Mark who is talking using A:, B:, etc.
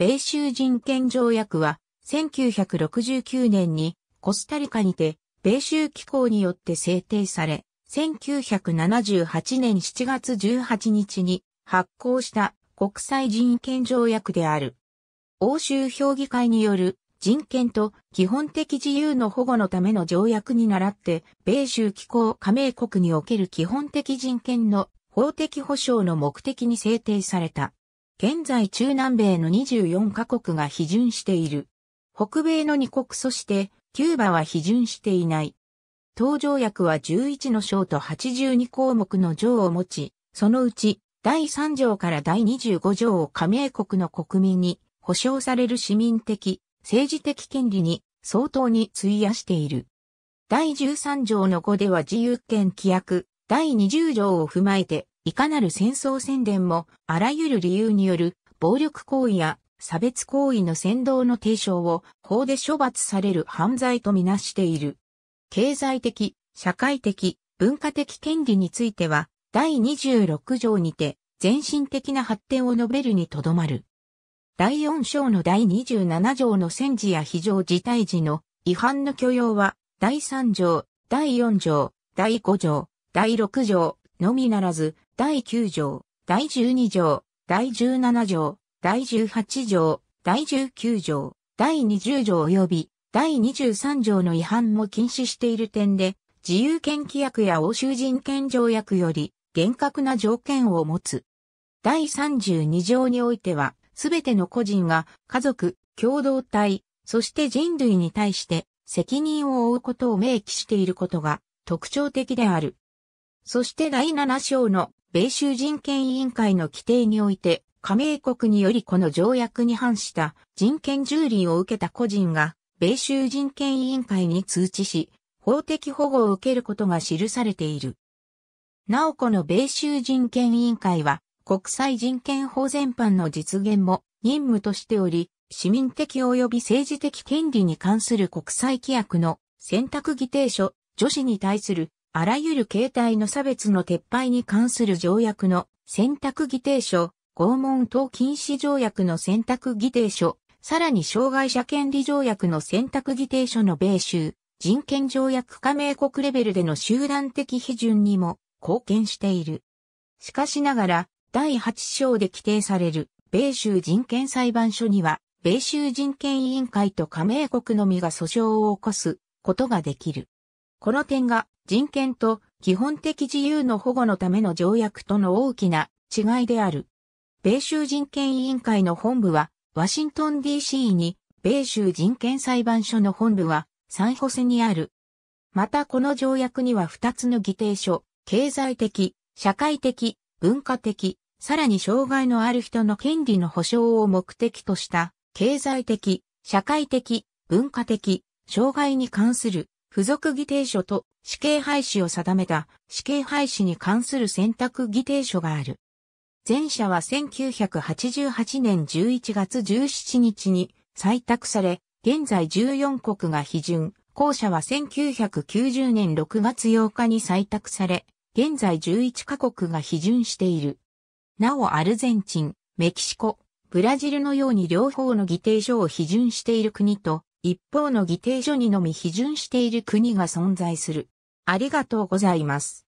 A: 米州人権条約は、1969年にコスタリカにて、米州機構によって制定され、1978年7月18日に発行した国際人権条約である。欧州評議会による人権と基本的自由の保護のための条約に倣って、米州機構加盟国における基本的人権の法的保障の目的に制定された。現在中南米の24カ国が批准している。北米の2国そして、キューバは批准していない。登場。薬は11の章と82項目の条を持ち、そのうち第3条から第25条を加盟国の国民に保障される市民的、政治的権利に相当に費やしている。第13条の5では自由権規約、第20条を踏まえていかなる戦争宣伝も、あらゆる理由による暴力行為や差別行為の扇動の提唱を法で処罰される犯罪とみなしている。経済的、社会的、文化的権利については、第26条にて、全身的な発展を述べるにとどまる。第4章の第27条の戦時や非常事態時の違反の許容は、第3条、第4条、第5条、第6条のみならず、第9条、第12条、第17条、第18条、第19条、第20条及び第23条の違反も禁止している点で、自由権規約や欧州人権条約より厳格な条件を持つ。第32条においては、すべての個人が家族、共同体、そして人類に対して責任を負うことを明記していることが特徴的である。そして第7章の米州人権委員会の規定において、加盟国によりこの条約に反した人権蹂躙を受けた個人が、米州人権委員会に通知し、法的保護を受けることが記されている。なおこの米州人権委員会は、国際人権法全般の実現も任務としており、市民的及び政治的権利に関する国際規約の選択議定書、女子に対するあらゆる形態の差別の撤廃に関する条約の選択議定書、拷問等禁止条約の選択議定書、さらに障害者権利条約の選択議定書の米州、人権条約加盟国レベルでの集団的批准にも貢献している。しかしながら、第8章で規定される米州人権裁判所には、米州人権委員会と加盟国のみが訴訟を起こすことができる。この点が人権と基本的自由の保護のための条約との大きな違いである。米州人権委員会の本部はワシントン DC に米州人権裁判所の本部はサンホセにある。またこの条約には2つの議定書、経済的、社会的、文化的、さらに障害のある人の権利の保障を目的とした、経済的、社会的、文化的、障害に関する付属議定書と死刑廃止を定めた死刑廃止に関する選択議定書がある。前者は1988年11月17日に採択され、現在14国が批准。後者は1990年6月8日に採択され、現在11カ国が批准している。なおアルゼンチン、メキシコ、ブラジルのように両方の議定書を批准している国と一方の議定書にのみ批准している国が存在する。ありがとうございます。